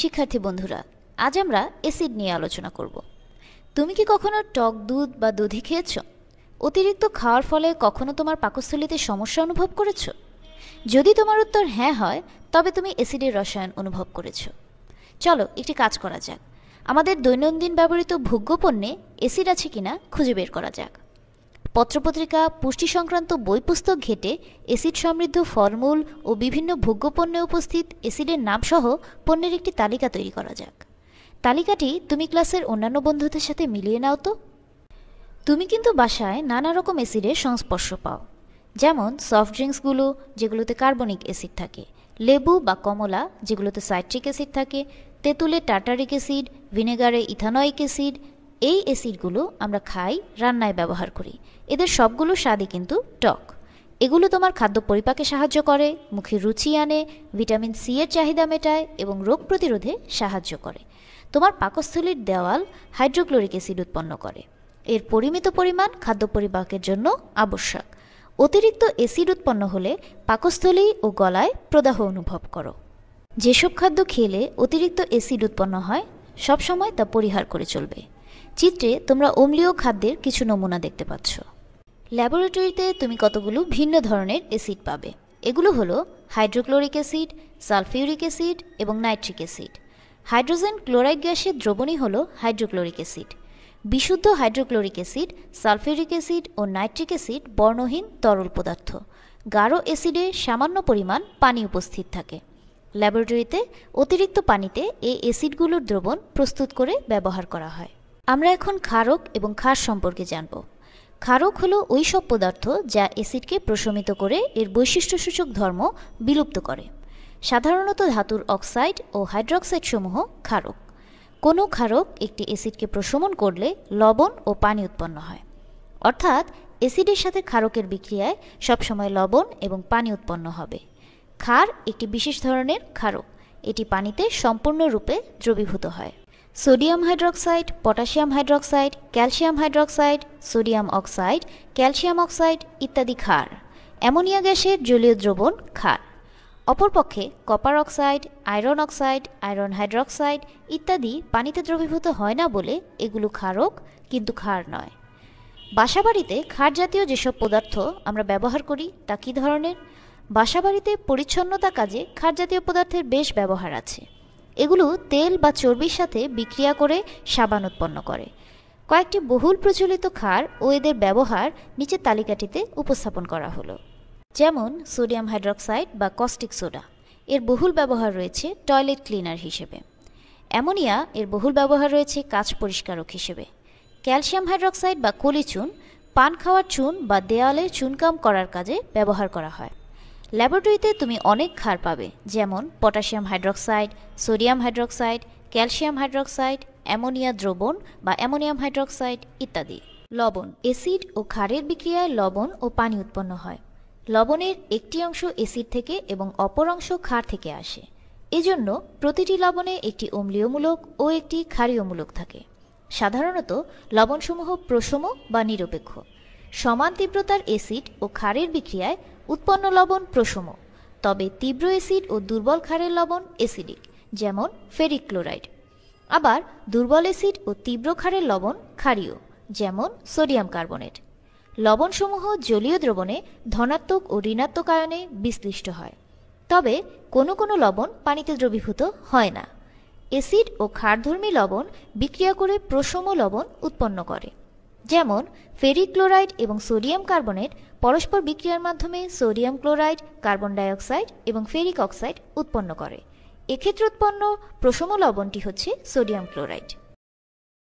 শিক্ষার্থী বন্ধুরা আজ আমরা অ্যাসিড নিয়ে আলোচনা করব তুমি কি কখনো টক দুধ বা দুধি খেয়েছ অতিরিক্ত খাওয়ার ফলে কখনো তোমার পাকস্থলিতে সমস্যা অনুভব করেছ যদি তোমার উত্তর হ্যাঁ হয় তবে তুমি অ্যাসিডের রসায়ন অনুভব করেছ চলো একটি কাজ করা যাক আমাদের দৈনন্দিন ব্যবহৃত ভোগ্য পণ্যে অ্যাসিড আছে কিনা খুঁজে বের করা যাক পত্রপত্রিকা পুষ্টি সংক্রান্ত বই পুস্তক ঘেটে অ্যাসিড সমৃদ্ধ ফলমূল ও বিভিন্ন ভোগ্যপণ্যে উপস্থিত অ্যাসিডের নামসহ পণ্যের একটি তালিকা তৈরি করা যাক তালিকাটি তুমি ক্লাসের অন্যান্য বন্ধুদের সাথে মিলিয়ে নাও তো তুমি কিন্তু বাসায় নানা রকম অ্যাসিডের সংস্পর্শ পাও যেমন সফট ড্রিঙ্কসগুলো যেগুলোতে কার্বনিক অ্যাসিড থাকে লেবু বা কমলা যেগুলোতে সাইট্রিক অ্যাসিড থাকে তেঁতুলে টাটারিক অ্যাসিড ভিনেগারে ইথানয়িক অ্যাসিড এই অ্যাসিডগুলো আমরা খাই রান্নায় ব্যবহার করি এদের সবগুলো স্বাদই কিন্তু টক এগুলো তোমার খাদ্য পরিপাকে সাহায্য করে মুখে রুচি আনে ভিটামিন সি এর চাহিদা মেটায় এবং রোগ প্রতিরোধে সাহায্য করে তোমার পাকস্থলীর দেওয়াল হাইড্রোক্লোরিক অ্যাসিড উৎপন্ন করে এর পরিমিত পরিমাণ খাদ্য পরিপাকের জন্য আবশ্যক অতিরিক্ত অ্যাসিড উৎপন্ন হলে পাকস্থলী ও গলায় প্রদাহ অনুভব করো যেসব খাদ্য খেলে অতিরিক্ত অ্যাসিড উৎপন্ন হয় সবসময় তা পরিহার করে চলবে চিত্রে তোমরা অম্লীয় খাদ্যের কিছু নমুনা দেখতে পাচ্ছ ল্যাবরেটরিতে তুমি কতগুলো ভিন্ন ধরনের অ্যাসিড পাবে এগুলো হলো হাইড্রোক্লোরিক অ্যাসিড সালফিউরিক অ্যাসিড এবং নাইট্রিক অ্যাসিড হাইড্রোজেন ক্লোরাইড গ্যাসের দ্রবণই হলো হাইড্রোক্লোরিক অ্যাসিড বিশুদ্ধ হাইড্রোক্লোরিক অ্যাসিড সালফিউরিক অ্যাসিড ও নাইট্রিক অ্যাসিড বর্ণহীন তরল পদার্থ গাঢ় অ্যাসিডে সামান্য পরিমাণ পানি উপস্থিত থাকে ল্যাবরেটরিতে অতিরিক্ত পানিতে এই অ্যাসিডগুলোর দ্রবণ প্রস্তুত করে ব্যবহার করা হয় আমরা এখন ক্ষারক এবং ক্ষার সম্পর্কে জানব ক্ষারক হলো ওই সব পদার্থ যা অ্যাসিডকে প্রশমিত করে এর বৈশিষ্ট্যসূচক ধর্ম বিলুপ্ত করে সাধারণত ধাতুর অক্সাইড ও হাইড্রক্সাইড সমূহ ক্ষারক কোনো ক্ষারক একটি অ্যাসিডকে প্রশমন করলে লবণ ও পানি উৎপন্ন হয় অর্থাৎ অ্যাসিডের সাথে ক্ষারকের বিক্রিয়ায় সবসময় লবণ এবং পানি উৎপন্ন হবে ক্ষার একটি বিশেষ ধরনের ক্ষারক এটি পানিতে সম্পূর্ণরূপে দ্রবীভূত হয় sodium hydroxide potassium hydroxide calcium hydroxide sodium oxide calcium oxide ইত্যাদি ক্ষার অ্যামোনিয়া গ্যাসের জলীয় দ্রবণ ক্ষার অপরপক্ষে copper oxide iron oxide iron hydroxide ইত্যাদি পানিতে দ্রবীভূত হয় না বলে এগুলো ক্ষারক কিন্তু ক্ষার নয় বাসাবাড়িতে ক্ষার জাতীয় যেসব পদার্থ আমরা ব্যবহার করি তা কী ধরনের বাসাবাড়িতে পরিচ্ছন্নতা কাজে ক্ষার জাতীয় পদার্থের বেশ ব্যবহার আছে এগুলো তেল বা চর্বির সাথে বিক্রিয়া করে সাবান উৎপন্ন করে কয়েকটি বহুল প্রচলিত ক্ষার ও এদের ব্যবহার নিচের তালিকাটিতে উপস্থাপন করা হলো যেমন সোডিয়াম হাইড্রক্সাইড বা কস্টিক সোডা এর বহুল ব্যবহার রয়েছে টয়লেট ক্লিনার হিসেবে অ্যামোনিয়া এর বহুল ব্যবহার রয়েছে কাঁচ পরিষ্কারক হিসেবে ক্যালসিয়াম হাইড্রক্সাইড বা কলিচুন পান খাওয়ার চুন বা দেয়ালে চুনকাম করার কাজে ব্যবহার করা হয় ল্যাবরেটরিতে তুমি অনেক ক্ষার পাবে যেমন potassium hydroxide sodium hydroxide calcium hydroxide ammonia দ্রবণ বা অ্যামোনিয়াম হাইড্রক্সাইড ইত্যাদি লবণ অ্যাসিড ও ক্ষারের বিক্রিয়ায় লবণ ও পানি উৎপন্ন হয় লবণের একটি অংশ অ্যাসিড থেকে এবং অপর অংশ ক্ষার থেকে আসে এজন্য প্রতিটি লবণে একটি অম্লীয়মূলক ও একটি ক্ষারীয়মূলক থাকে সাধারণত লবণসমূহ প্রসম বা নিরপেক্ষ সমান তীব্রতার অ্যাসিড ও ক্ষারের বিক্রিয়ায় উৎপন্ন লবণ প্রসম তবে তীব্র অ্যাসিড ও দুর্বল ক্ষারের লবণ অ্যাসিডিক যেমন ফেরিক ক্লোরাইড আবার দুর্বল অ্যাসিড ও তীব্র ক্ষারের লবণ ক্ষারীয় যেমন সোডিয়াম কার্বনেট লবণসমূহ জলীয় দ্রবণে ধনাত্মক ও ঋণাত্মক আয়নে বিশ্লিষ্ট হয় তবে কোনো কোনো লবণ পানিতে দ্রবীভূত হয় না অ্যাসিড ও ক্ষারধর্মী লবণ বিক্রিয়া করে প্রসম লবণ উৎপন্ন করে যেমন ফেরিক ক্লোরাইড এবং সোডিয়াম কার্বনেট পরস্পর বিক্রিয়ার মাধ্যমে সোডিয়াম ক্লোরাইড কার্বন ডাইঅক্সাইড এবং ফেরিক অক্সাইড উৎপন্ন করে এক্ষেত্রে উৎপন্ন প্রশম লবণটি হচ্ছে সোডিয়াম ক্লোরাইড